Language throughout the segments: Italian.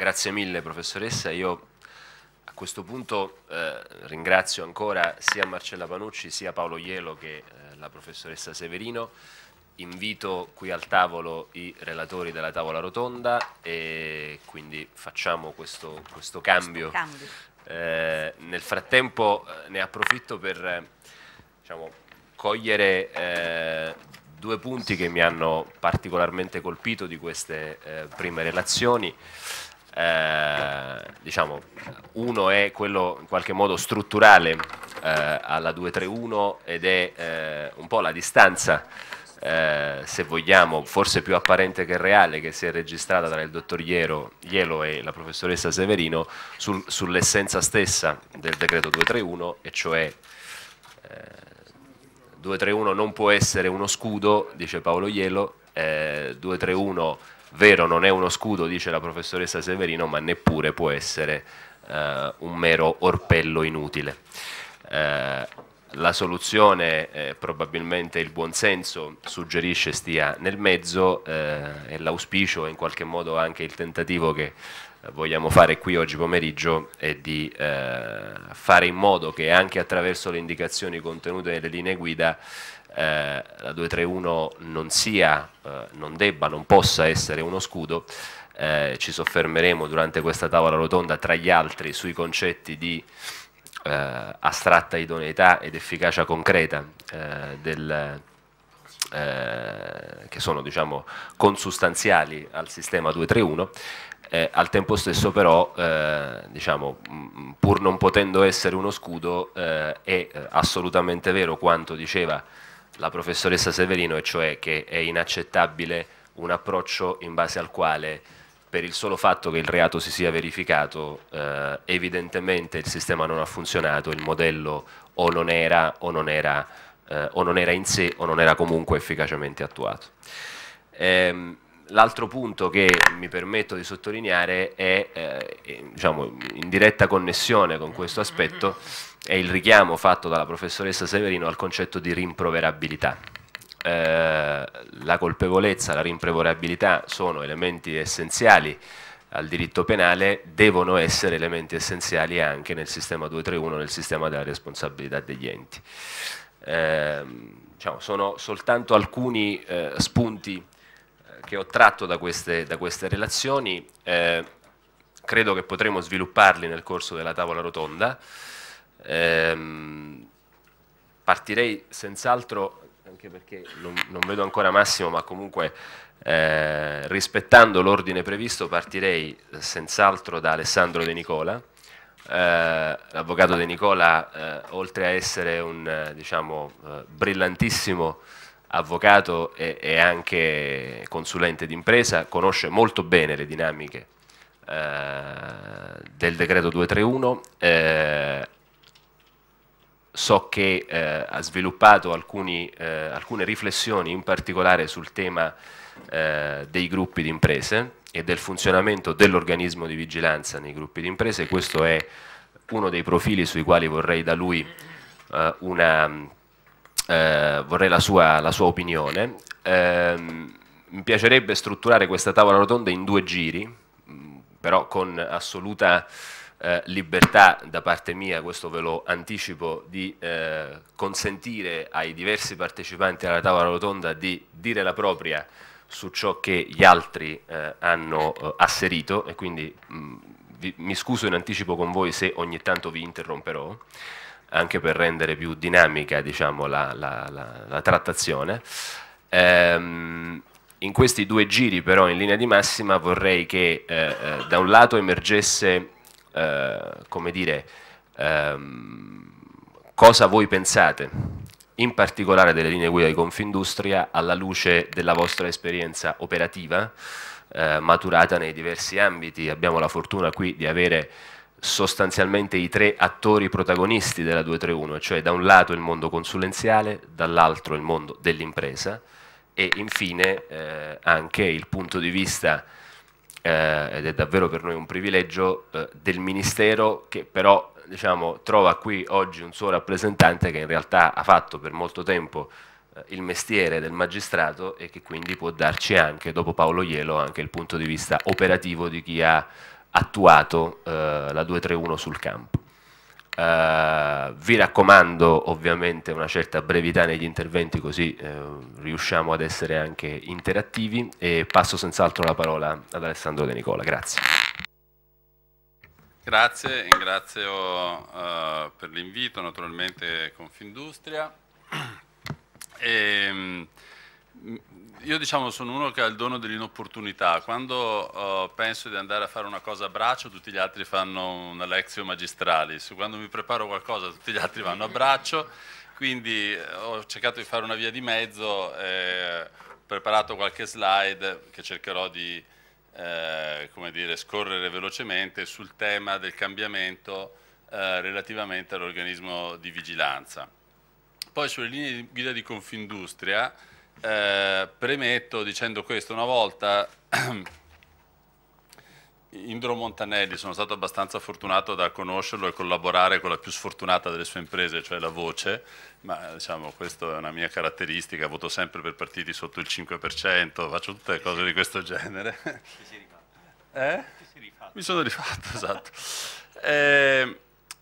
Grazie mille professoressa, io a questo punto eh, ringrazio ancora sia Marcella Panucci sia Paolo Ielo che eh, la professoressa Severino. Invito qui al tavolo i relatori della tavola rotonda e quindi facciamo questo, questo cambio. Questo cambio. Eh, nel frattempo eh, ne approfitto per eh, diciamo, cogliere eh, due punti che mi hanno particolarmente colpito di queste prime relazioni. Eh, diciamo, uno è quello in qualche modo strutturale eh, alla 231 ed è eh, un po' la distanza, eh, se vogliamo, forse più apparente che reale, che si è registrata tra il dottor Iero, Ielo e la professoressa Severino sul, sull'essenza stessa del decreto 231, e cioè... 231 eh, non può essere uno scudo, dice Paolo Ielo, 231 Vero, non è uno scudo, dice la professoressa Severino, ma neppure può essere eh, un mero orpello inutile. Eh, la soluzione, eh, probabilmente il buonsenso suggerisce stia nel mezzo eh, e l'auspicio e in qualche modo anche il tentativo che vogliamo fare qui oggi pomeriggio è di eh, fare in modo che anche attraverso le indicazioni contenute nelle linee guida eh, la 231 non sia, eh, non debba, non possa essere uno scudo, eh, ci soffermeremo durante questa tavola rotonda tra gli altri sui concetti di eh, astratta idoneità ed efficacia concreta eh, del, eh, che sono diciamo, consustanziali al sistema 231 eh, al tempo stesso però, eh, diciamo, pur non potendo essere uno scudo, eh, è assolutamente vero quanto diceva la professoressa Severino, e cioè che è inaccettabile un approccio in base al quale per il solo fatto che il reato si sia verificato, eh, evidentemente il sistema non ha funzionato, il modello o non era, o non era, eh, o non era in sé o non era comunque efficacemente attuato. Ehm, L'altro punto che mi permetto di sottolineare è, eh, diciamo, in diretta connessione con questo aspetto, è il richiamo fatto dalla professoressa Severino al concetto di rimproverabilità. Eh, la colpevolezza, la rimproverabilità sono elementi essenziali al diritto penale, devono essere elementi essenziali anche nel sistema 231, nel sistema della responsabilità degli enti. Eh, diciamo, sono soltanto alcuni eh, spunti eh, che ho tratto da queste, da queste relazioni, eh, credo che potremo svilupparli nel corso della tavola rotonda. Ehm, partirei senz'altro, anche perché non, non, vedo ancora Massimo, ma comunque eh, rispettando l'ordine previsto, partirei senz'altro da Alessandro De Nicola. Eh, l'avvocato De Nicola, eh, oltre a essere un eh, diciamo, eh, brillantissimo avvocato e, e anche consulente d'impresa, conosce molto bene le dinamiche eh, del decreto 231, so che eh, ha sviluppato alcuni, eh, alcune riflessioni in particolare sul tema eh, dei gruppi di imprese e del funzionamento dell'organismo di vigilanza nei gruppi di imprese. Questo è uno dei profili sui quali vorrei da lui eh, una, eh, vorrei la, sua, la sua opinione. Ehm, mi piacerebbe strutturare questa tavola rotonda in due giri, però con assoluta eh, libertà da parte mia, questo ve lo anticipo, di eh, consentire ai diversi partecipanti alla tavola rotonda di dire la propria su ciò che gli altri eh, hanno eh, asserito e quindi mh, mm, vi, mi scuso in anticipo con voi se ogni tanto vi interromperò anche per rendere più dinamica diciamo, la, la, la, la, trattazione. Ehm, in questi due giri però in linea di massima vorrei che eh, eh, da un lato emergesse eh, come dire, ehm, cosa voi pensate, in particolare delle linee guida di Confindustria, alla luce della vostra esperienza operativa eh, maturata nei diversi ambiti. Abbiamo la fortuna qui di avere sostanzialmente i tre attori protagonisti della 231, cioè da un lato il mondo consulenziale, dall'altro il mondo dell'impresa e infine eh, anche il punto di vista eh, ed è davvero per noi un privilegio eh, del Ministero che però diciamo, trova qui oggi un suo rappresentante che in realtà ha fatto per molto tempo eh, il mestiere del magistrato e che quindi può darci anche, dopo Paolo Ielo, anche il punto di vista operativo di chi ha attuato eh, la 231 sul campo. Uh, vi raccomando ovviamente una certa brevità negli interventi così uh, riusciamo ad essere anche interattivi e passo senz'altro la parola ad Alessandro De Nicola, grazie. Grazie, ringrazio uh, per l'invito naturalmente Confindustria. E, ehm, Mm, io diciamo sono uno che ha il dono dell'inopportunità, quando uh, penso di andare a fare una cosa a braccio tutti gli altri fanno una lezione magistrale, quando mi preparo qualcosa tutti gli altri vanno a braccio, quindi eh, ho cercato di fare una via di mezzo, eh, ho preparato qualche slide che cercherò di eh, dire, scorrere velocemente sul tema del cambiamento eh, relativamente all'organismo di vigilanza. Poi sulle linee di guida di Confindustria, eh, premetto dicendo questo, una volta Indro Montanelli, sono stato abbastanza fortunato da conoscerlo e collaborare con la più sfortunata delle sue imprese, cioè la voce, ma diciamo questa è una mia caratteristica, voto sempre per partiti sotto il 5%, faccio tutte cose di questo genere. Eh? Mi sono rifatto, esatto. Eh,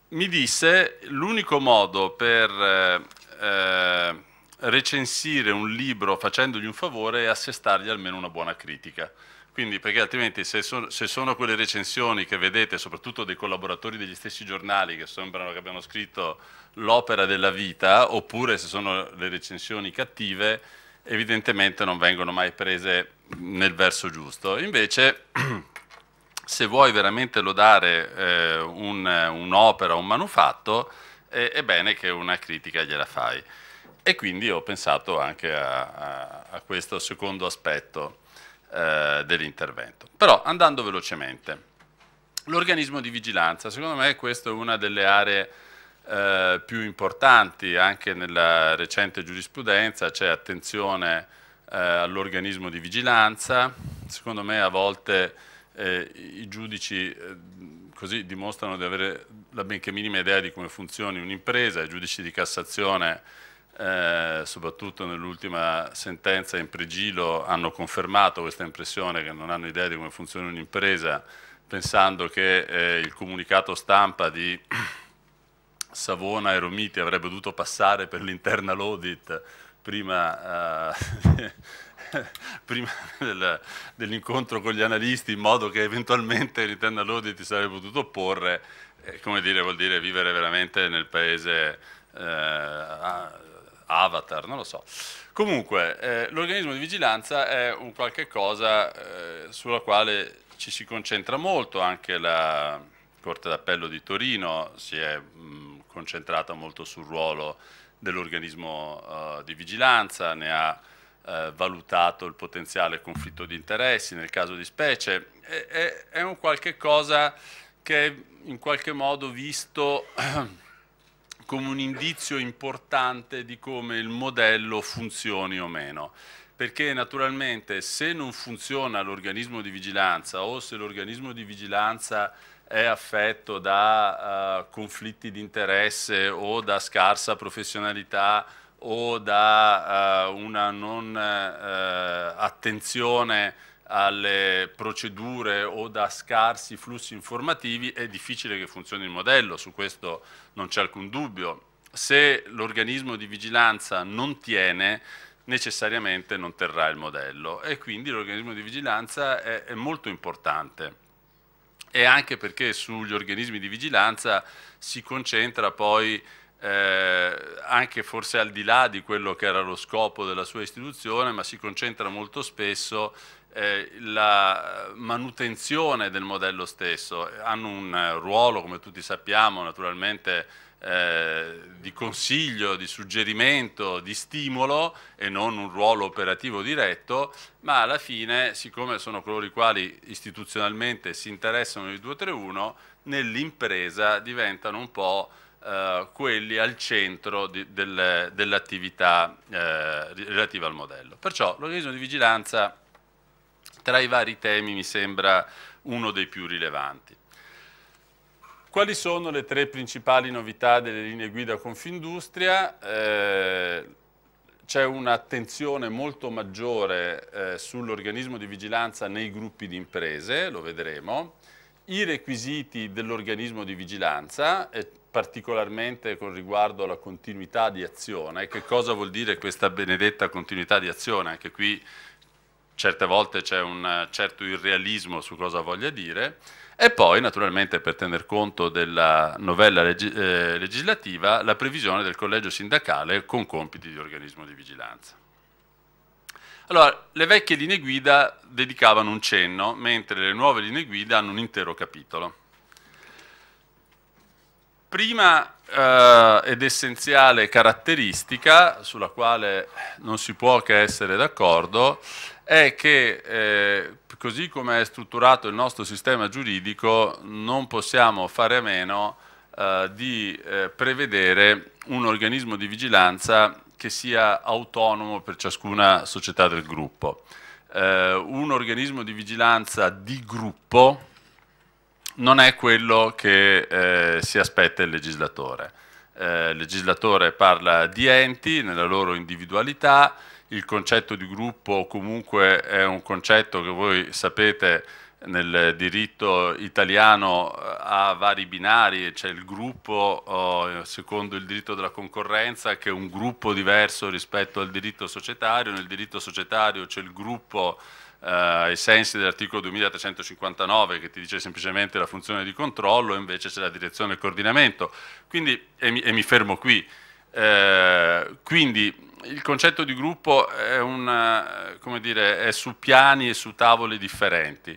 mi disse l'unico modo per... Eh, eh recensire un libro facendogli un favore e assestargli almeno una buona critica. Quindi, perché altrimenti se, so, se, sono quelle recensioni che vedete, soprattutto dei collaboratori degli stessi giornali che sembrano che abbiano scritto l'opera della vita, oppure se sono le recensioni cattive, evidentemente non vengono mai prese nel verso giusto. Invece, se vuoi veramente lodare eh, un'opera, un, un manufatto, è, eh, è bene che una critica gliela fai. E quindi ho pensato anche a, a, a questo secondo aspetto eh, dell'intervento. Però andando velocemente, l'organismo di vigilanza, secondo me questa è una delle aree eh, più importanti anche nella recente giurisprudenza, c'è attenzione eh, all'organismo di vigilanza, secondo me a volte eh, i giudici eh, così dimostrano di avere la benché minima idea di come funzioni un'impresa, i giudici di Cassazione eh, soprattutto nell'ultima sentenza in pregilo, hanno confermato questa impressione che non hanno idea di come funziona un'impresa, pensando che eh, il comunicato stampa di Savona e Romiti avrebbe dovuto passare per l'internal audit prima, eh, prima del, dell'incontro con gli analisti in modo che eventualmente l'internal audit si sarebbe potuto opporre, eh, come dire, vuol dire vivere veramente nel paese eh, avatar, non lo so. Comunque, eh, l'organismo di vigilanza è un qualche cosa eh, sulla quale ci si concentra molto, anche la Corte d'Appello di Torino si è mh, concentrata molto sul ruolo dell'organismo uh, di vigilanza, ne ha eh, valutato il potenziale conflitto di interessi nel caso di specie, è, è, è un qualche cosa che in qualche modo visto come un indizio importante di come il modello funzioni o meno. Perché naturalmente se non funziona l'organismo di vigilanza o se l'organismo di vigilanza è affetto da uh, conflitti di interesse o da scarsa professionalità o da uh, una non uh, attenzione alle procedure o da scarsi flussi informativi è difficile che funzioni il modello, su questo non c'è alcun dubbio. Se l'organismo di vigilanza non tiene, necessariamente non terrà il modello e quindi l'organismo di vigilanza è, è, molto importante e anche perché sugli organismi di vigilanza si concentra poi eh, anche forse al di là di quello che era lo scopo della sua istituzione, ma si concentra molto spesso eh, la manutenzione del modello stesso, hanno un eh, ruolo, come tutti sappiamo, naturalmente eh, di consiglio, di suggerimento, di stimolo e non un ruolo operativo diretto, ma alla fine, siccome sono coloro i quali istituzionalmente si interessano di 231, nell'impresa diventano un po' eh, quelli al centro del, dell'attività eh, relativa al modello. Perciò l'organismo di vigilanza tra i vari temi mi sembra uno dei più rilevanti. Quali sono le tre principali novità delle linee guida Confindustria? Eh, c'è un'attenzione molto maggiore eh, sull'organismo di vigilanza nei gruppi di imprese, lo vedremo. I requisiti dell'organismo di vigilanza, eh, particolarmente con riguardo alla continuità di azione, che cosa vuol dire questa benedetta continuità di azione? Anche qui certe volte c'è un eh, certo irrealismo su cosa voglia dire, e poi naturalmente per tener conto della novella leg eh, legislativa la previsione del collegio sindacale con compiti di organismo di vigilanza. Allora, le vecchie linee guida dedicavano un cenno, mentre le nuove linee guida hanno un intero capitolo. Prima eh, ed essenziale caratteristica sulla quale non si può che essere d'accordo è che eh, così come è strutturato il nostro sistema giuridico non possiamo fare a meno eh, di eh, prevedere un organismo di vigilanza che sia autonomo per ciascuna società del gruppo. Eh, un organismo di vigilanza di gruppo non è quello che eh, si aspetta il legislatore. Eh, il legislatore parla di enti nella loro individualità, il concetto di gruppo comunque è un concetto che voi sapete nel diritto italiano eh, ha vari binari, c'è il gruppo eh, secondo il diritto della concorrenza che è un gruppo diverso rispetto al diritto societario, nel diritto societario c'è il gruppo eh, ai sensi dell'articolo 2359 che ti dice semplicemente la funzione di controllo, invece c'è la direzione e il coordinamento. Quindi, e mi, e mi fermo qui. Eh, quindi il concetto di gruppo è, una, eh, dire, è, su piani e su tavoli differenti.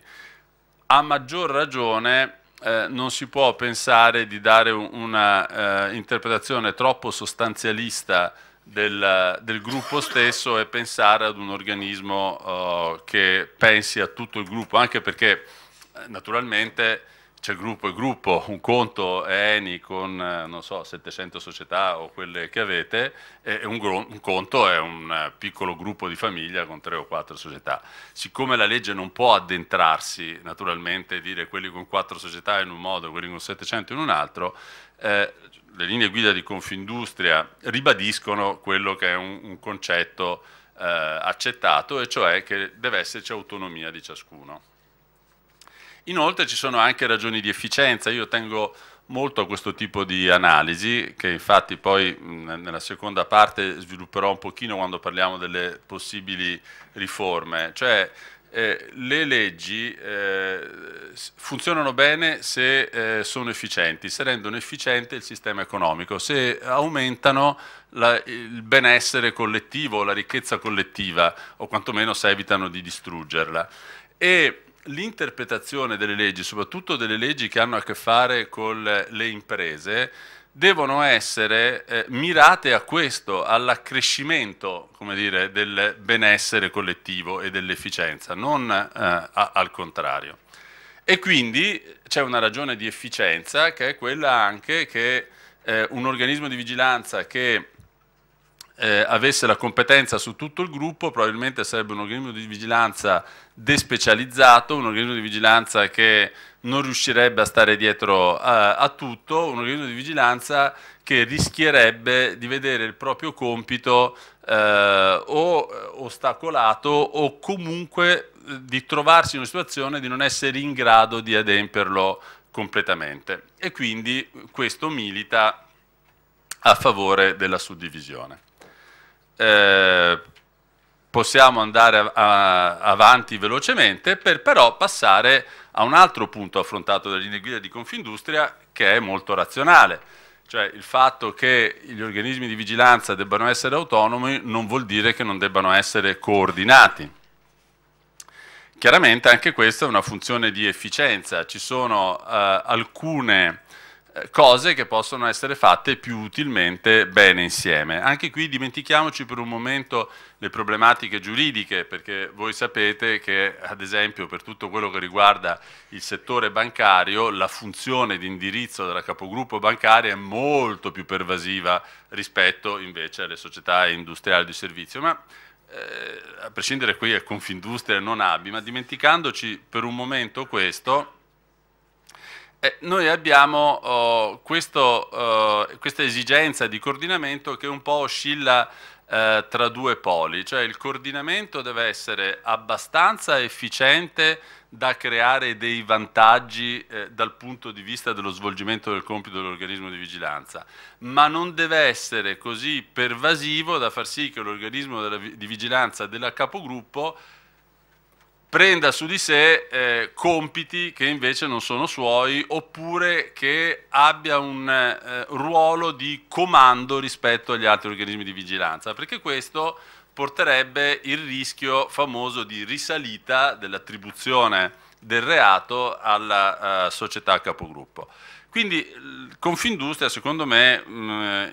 A maggior ragione eh, non si può pensare di dare un'interpretazione eh, troppo sostanzialista del, del, gruppo stesso e pensare ad un organismo eh, che pensi a tutto il gruppo, anche perché eh, naturalmente c'è gruppo e gruppo, un conto è Eni con, eh, non so, 700 società o quelle che avete, e un, un conto è un eh, piccolo gruppo di famiglia con 3 o 4 società. Siccome la legge non può addentrarsi naturalmente e dire quelli con 4 società in un modo, quelli con 700 in un altro, eh, le linee guida di Confindustria ribadiscono quello che è un, un concetto eh, accettato, e cioè che deve esserci autonomia di ciascuno. Inoltre ci sono anche ragioni di efficienza, io tengo molto a questo tipo di analisi che infatti poi mh, nella seconda parte svilupperò un pochino quando parliamo delle possibili riforme, cioè eh, le leggi eh, funzionano bene se eh, sono efficienti, se rendono efficiente il sistema economico, se aumentano la, il benessere collettivo, la ricchezza collettiva o quantomeno se evitano di distruggerla. E, l'interpretazione delle leggi, soprattutto delle leggi che hanno a che fare con le imprese, devono essere eh, mirate a questo, all'accrescimento dire, del benessere collettivo e dell'efficienza, non eh, a, al contrario. E quindi c'è una ragione di efficienza che è quella anche che eh, un organismo di vigilanza che eh, avesse la competenza su tutto il gruppo, probabilmente sarebbe un organismo di vigilanza despecializzato, un organismo di vigilanza che non riuscirebbe a stare dietro a, eh, a tutto, un organismo di vigilanza che rischierebbe di vedere il proprio compito eh, o eh, ostacolato o comunque eh, di trovarsi in una situazione di non essere in grado di ademperlo completamente. E quindi questo milita a favore della suddivisione eh, possiamo andare a, a, avanti velocemente per però passare a un altro punto affrontato dalle linee guida di Confindustria che è molto razionale. Cioè il fatto che gli organismi di vigilanza debbano essere autonomi non vuol dire che non debbano essere coordinati. Chiaramente anche questa è una funzione di efficienza, ci sono eh, alcune cose che possono essere fatte più utilmente bene insieme. Anche qui dimentichiamoci per un momento le problematiche giuridiche, perché voi sapete che ad esempio per tutto quello che riguarda il settore bancario la funzione di indirizzo della capogruppo bancaria è molto più pervasiva rispetto invece alle società industriali di servizio. Ma eh, a prescindere qui a Confindustria e non abbi, ma dimenticandoci per un momento questo, eh, noi abbiamo oh, questo, uh, questa esigenza di coordinamento che un po' oscilla uh, tra due poli, cioè il coordinamento deve essere abbastanza efficiente da creare dei vantaggi eh, dal punto di vista dello svolgimento del compito dell'organismo di vigilanza, ma non deve essere così pervasivo da far sì che l'organismo di vigilanza della capogruppo prenda su di sé eh, compiti che invece non sono suoi oppure che abbia un eh, ruolo di comando rispetto agli altri organismi di vigilanza, perché questo porterebbe il rischio famoso di risalita dell'attribuzione del reato alla eh, società capogruppo. Quindi Confindustria, secondo me, mh,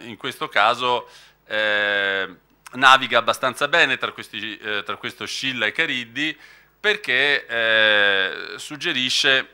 mm, in questo caso eh, naviga abbastanza bene tra, questi, eh, tra questo Scilla e Cariddi, perché eh, suggerisce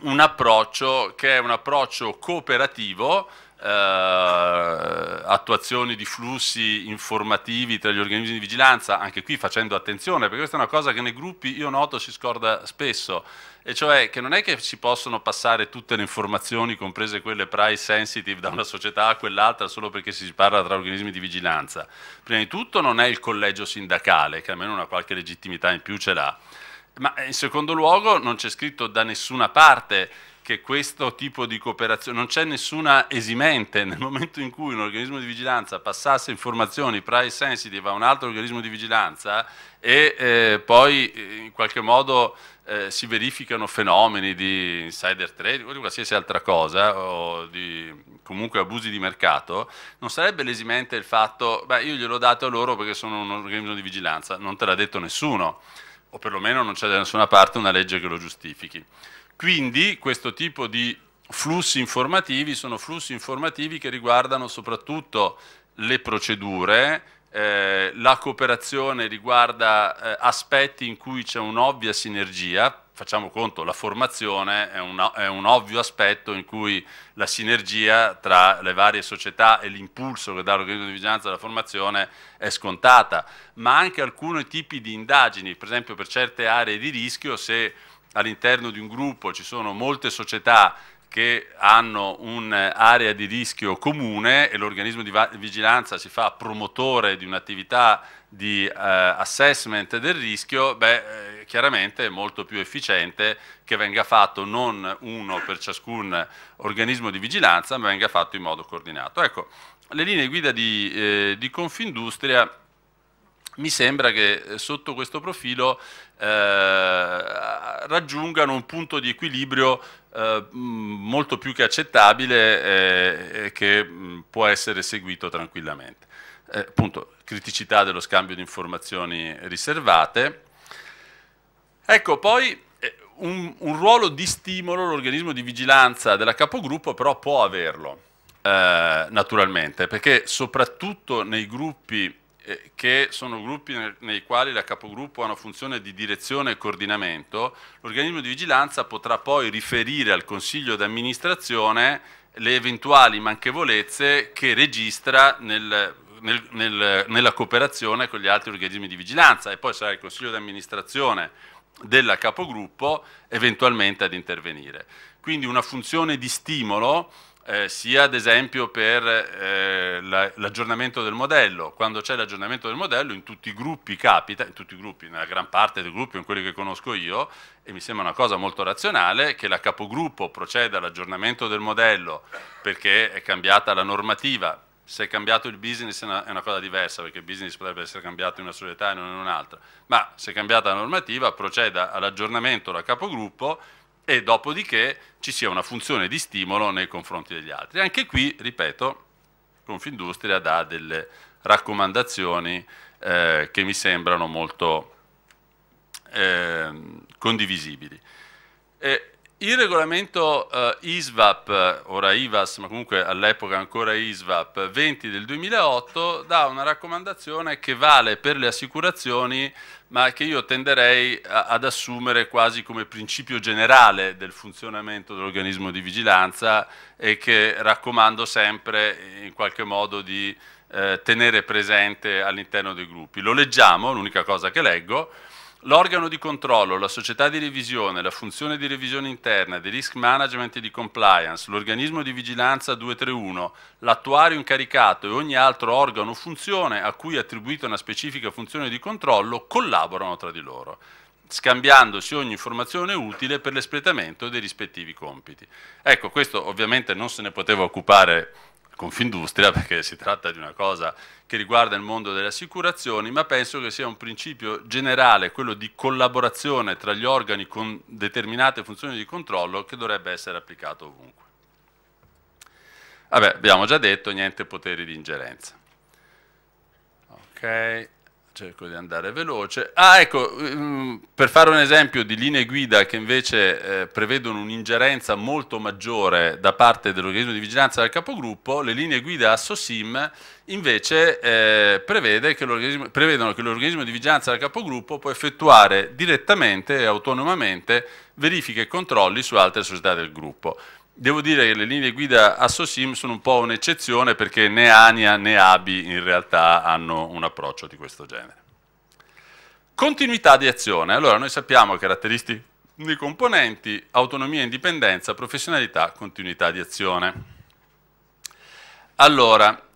un approccio che è un approccio cooperativo eh, attuazioni di flussi informativi tra gli organismi di vigilanza, anche qui facendo attenzione, perché questa è una cosa che nei gruppi io noto si scorda spesso, e cioè che non è che si possono passare tutte le informazioni, comprese quelle price sensitive, da una società a quell'altra solo perché si parla tra organismi di vigilanza. Prima di tutto non è il collegio sindacale, che almeno una qualche legittimità in più ce l'ha, ma in secondo luogo non c'è scritto da nessuna parte che questo tipo di cooperazione, non c'è nessuna esimente nel momento in cui un organismo di vigilanza passasse informazioni price sensitive a un altro organismo di vigilanza e eh, poi eh, in qualche modo eh, si verificano fenomeni di insider trading o di qualsiasi altra cosa o di comunque abusi di mercato, non sarebbe lesimente il fatto, beh io gliel'ho dato a loro perché sono un organismo di vigilanza, non te l'ha detto nessuno o perlomeno non c'è da nessuna parte una legge che lo giustifichi. Quindi questo tipo di flussi informativi sono flussi informativi che riguardano soprattutto le procedure, eh, la cooperazione riguarda eh, aspetti in cui c'è un'ovvia sinergia, facciamo conto, la formazione è un, è un, ovvio aspetto in cui la sinergia tra le varie società e l'impulso che dà l'organismo di vigilanza alla formazione è scontata, ma anche alcuni tipi di indagini, per esempio per certe aree di rischio, se all'interno di un gruppo ci sono molte società che hanno un'area di rischio comune e l'organismo di vigilanza si fa promotore di un'attività di eh, assessment del rischio, beh, eh, chiaramente è molto più efficiente che venga fatto non uno per ciascun organismo di vigilanza, ma venga fatto in modo coordinato. Ecco, le linee guida di, eh, di Confindustria mi sembra che eh, sotto questo profilo eh, raggiungano un punto di equilibrio eh, molto più che accettabile eh, e eh, che mh, può essere seguito tranquillamente. Eh, appunto, criticità dello scambio di informazioni riservate. Ecco, poi un, un ruolo di stimolo l'organismo di vigilanza della capogruppo però può averlo, naturalmente, perché soprattutto nei gruppi eh, che sono gruppi nel, nei quali la capogruppo ha una funzione di direzione e coordinamento, l'organismo di vigilanza potrà poi riferire al Consiglio d'amministrazione le eventuali manchevolezze che registra nel, nel, nel, nella cooperazione con gli altri organismi di vigilanza e poi sarà il Consiglio d'amministrazione della capogruppo eventualmente ad intervenire. Quindi una funzione di stimolo eh, sia ad esempio per eh, l'aggiornamento del modello. Quando c'è l'aggiornamento del modello in tutti i gruppi capita, in tutti i gruppi, nella gran parte dei gruppi, in quelli che conosco io, e mi sembra una cosa molto razionale, che la capogruppo proceda all'aggiornamento del modello perché è cambiata la normativa, se è cambiato il business è una, è una, cosa diversa, perché il business potrebbe essere cambiato in una società e non in un'altra, ma se è cambiata la normativa proceda all'aggiornamento la capogruppo e dopodiché ci sia una funzione di stimolo nei confronti degli altri. Anche qui, ripeto, Confindustria dà delle raccomandazioni eh, che mi sembrano molto eh, condivisibili. E il regolamento eh, ISVAP, ora IVAS, ma comunque all'epoca ancora ISVAP 20 del 2008, dà una raccomandazione che vale per le assicurazioni ma che io tenderei a, ad assumere quasi come principio generale del funzionamento dell'organismo di vigilanza e che raccomando sempre in qualche modo di eh, tenere presente all'interno dei gruppi. Lo leggiamo, l'unica cosa che leggo, L'organo di controllo, la società di revisione, la funzione di revisione interna, di risk management e di compliance, l'organismo di vigilanza 231, l'attuario incaricato e ogni altro organo o funzione a cui è attribuita una specifica funzione di controllo collaborano tra di loro scambiandosi ogni informazione utile per l'espletamento dei rispettivi compiti. Ecco, questo ovviamente non se ne poteva occupare Confindustria, perché si tratta di una cosa che riguarda il mondo delle assicurazioni, ma penso che sia un principio generale, quello di collaborazione tra gli organi con determinate funzioni di controllo, che dovrebbe essere applicato ovunque. Vabbè, abbiamo già detto, niente poteri di ingerenza. Ok cerco di andare veloce. Ah, ecco, mm, per fare un esempio di linee guida che invece eh, prevedono un'ingerenza molto maggiore da parte dell'organismo di vigilanza del capogruppo, le linee guida ASSO-SIM invece eh, che prevedono che l'organismo di vigilanza del capogruppo può effettuare direttamente e autonomamente verifiche e controlli su altre società del gruppo. Devo dire che le linee guida Assosim sono un po' un'eccezione perché né ANIA né ABI in realtà hanno un approccio di questo genere. Continuità di azione. Allora, noi sappiamo caratteristiche dei componenti, autonomia, indipendenza, professionalità, continuità di azione. Allora,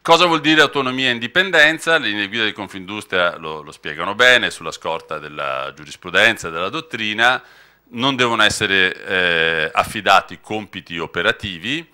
cosa vuol dire autonomia e indipendenza? Le linee guida di Confindustria lo, lo spiegano bene sulla scorta della giurisprudenza, della dottrina non devono essere eh, affidati compiti operativi,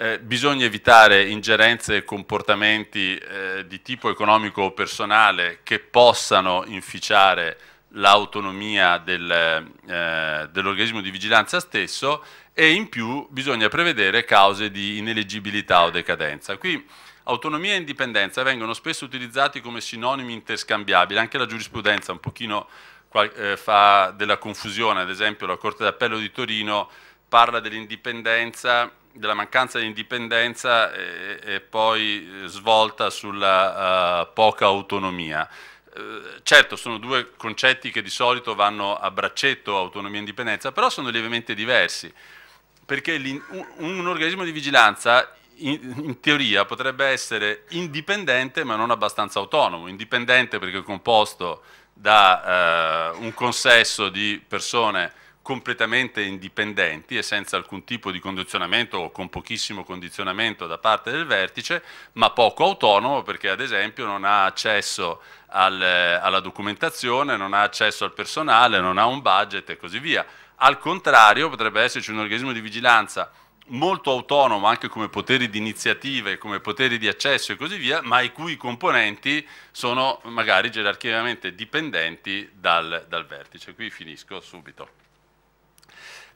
eh, bisogna evitare ingerenze e comportamenti eh, di tipo economico o personale che possano inficiare l'autonomia del, eh, dell'organismo di vigilanza stesso e in più bisogna prevedere cause di ineleggibilità o decadenza. Qui autonomia e indipendenza vengono spesso utilizzati come sinonimi interscambiabili, anche la giurisprudenza un pochino eh, fa della confusione, ad esempio la Corte d'Appello di Torino parla dell'indipendenza, della mancanza di indipendenza e, e poi eh, svolta sulla uh, poca autonomia. Uh, certo, sono due concetti che di solito vanno a braccetto, autonomia e indipendenza, però sono lievemente diversi, perché un, un organismo di vigilanza in, in, teoria potrebbe essere indipendente ma non abbastanza autonomo, indipendente perché è composto da eh, un consesso di persone completamente indipendenti e senza alcun tipo di condizionamento o con pochissimo condizionamento da parte del vertice, ma poco autonomo perché ad esempio non ha accesso al, eh, alla documentazione, non ha accesso al personale, non ha un budget e così via. Al contrario potrebbe esserci un organismo di vigilanza molto autonomo anche come poteri di iniziativa e come poteri di accesso e così via, ma i cui componenti sono magari gerarchicamente dipendenti dal, dal vertice. Qui finisco subito.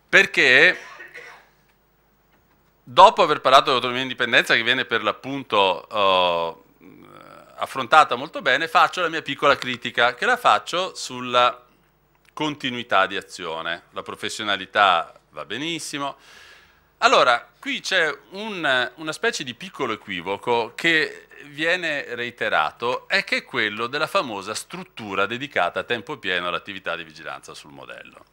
Perché dopo aver parlato dell'autonomia e indipendenza, che viene per l'appunto oh, affrontata molto bene, faccio la mia piccola critica, che la faccio sulla continuità di azione. La professionalità va benissimo, allora, qui c'è un, una specie di piccolo equivoco che viene reiterato, è che è quello della famosa struttura dedicata a tempo pieno all'attività di vigilanza sul modello.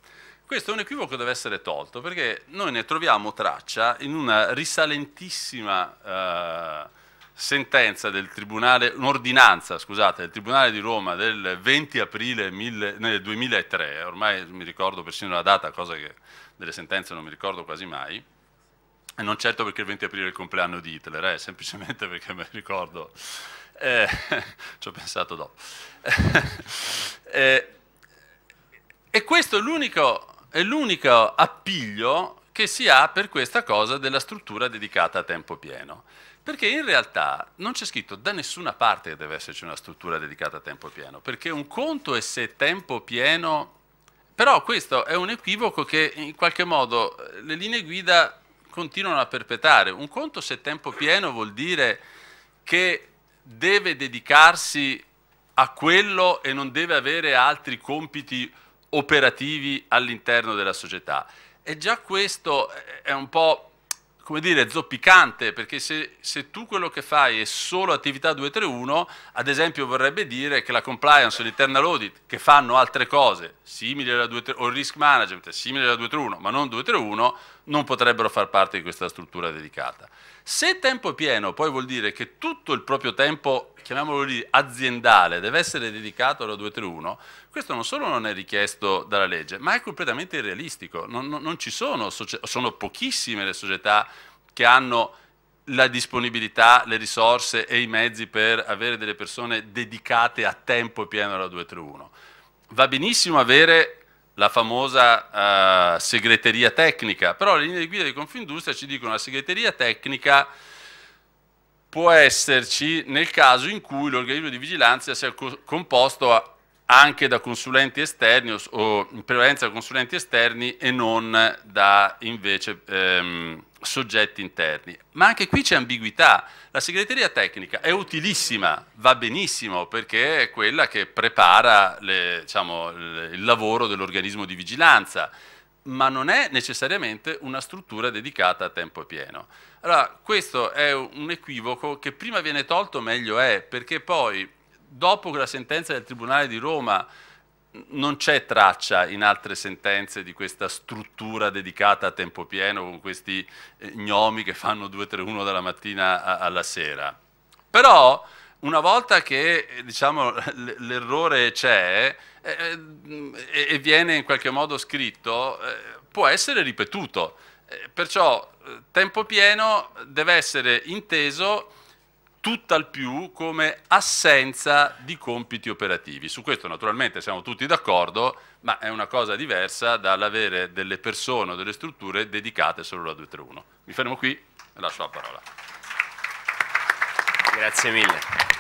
Questo è un equivoco che deve essere tolto perché noi ne troviamo traccia in una risalentissima eh, sentenza del Tribunale, un'ordinanza, scusate, del Tribunale di Roma del 20 aprile mille, 2003, ormai mi ricordo persino la data, cosa che delle sentenze non mi ricordo quasi mai, e non certo perché il 20 aprile è il compleanno di Hitler, eh, semplicemente perché mi ricordo, eh, ci ho pensato dopo. Eh, eh, e questo è l'unico, è l'unico appiglio che si ha per questa cosa della struttura dedicata a tempo pieno. Perché in realtà non c'è scritto da nessuna parte che deve esserci una struttura dedicata a tempo pieno, perché un conto è se tempo pieno... Però questo è un equivoco che in qualche modo le linee guida continuano a perpetrare. Un conto se tempo pieno vuol dire che deve dedicarsi a quello e non deve avere altri compiti operativi all'interno della società. E già questo è un po' come dire, zoppicante, perché se, se, tu quello che fai è solo attività 231, ad esempio vorrebbe dire che la compliance o l'internal audit, che fanno altre cose, simili alla 231, o il risk management, simili alla 231, ma non 231, non potrebbero far parte di questa struttura dedicata. Se tempo pieno poi vuol dire che tutto il proprio tempo, chiamiamolo lì, aziendale, deve essere dedicato alla 231, questo non solo non è richiesto dalla legge, ma è completamente irrealistico. Non, non, non ci sono, sono pochissime le società che hanno la disponibilità, le risorse e i mezzi per avere delle persone dedicate a tempo pieno alla 231. Va benissimo avere la famosa eh, segreteria tecnica, però le linee di guida di Confindustria ci dicono che la segreteria tecnica può esserci nel caso in cui l'organismo di vigilanza sia co composto anche da consulenti esterni o in prevalenza da consulenti esterni e non da invece ehm, soggetti interni. Ma anche qui c'è ambiguità. La segreteria tecnica è utilissima, va benissimo perché è quella che prepara le, diciamo, il lavoro dell'organismo di vigilanza, ma non è necessariamente una struttura dedicata a tempo pieno. Allora, questo è un equivoco che prima viene tolto meglio è, perché poi dopo la sentenza del Tribunale di Roma non c'è traccia in altre sentenze di questa struttura dedicata a tempo pieno con questi eh, gnomi che fanno 2-3-1 dalla mattina alla sera. Però una volta che eh, diciamo, l'errore c'è eh, e viene in qualche modo scritto, può essere ripetuto. Eh, perciò tempo pieno deve essere inteso tutt'al più come assenza di compiti operativi. Su questo naturalmente siamo tutti d'accordo, ma è una cosa diversa dall'avere delle persone o delle strutture dedicate solo alla 231. Mi fermo qui e lascio la parola. Grazie mille.